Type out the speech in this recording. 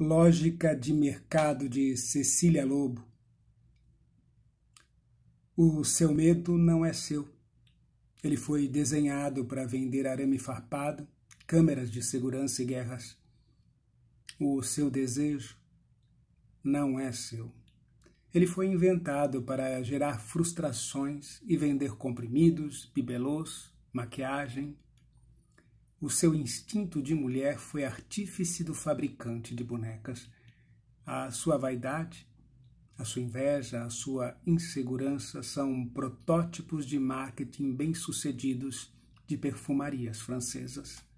Lógica de Mercado de Cecília Lobo. O seu medo não é seu. Ele foi desenhado para vender arame farpado, câmeras de segurança e guerras. O seu desejo não é seu. Ele foi inventado para gerar frustrações e vender comprimidos, bibelôs, maquiagem, o seu instinto de mulher foi artífice do fabricante de bonecas. A sua vaidade, a sua inveja, a sua insegurança são protótipos de marketing bem-sucedidos de perfumarias francesas.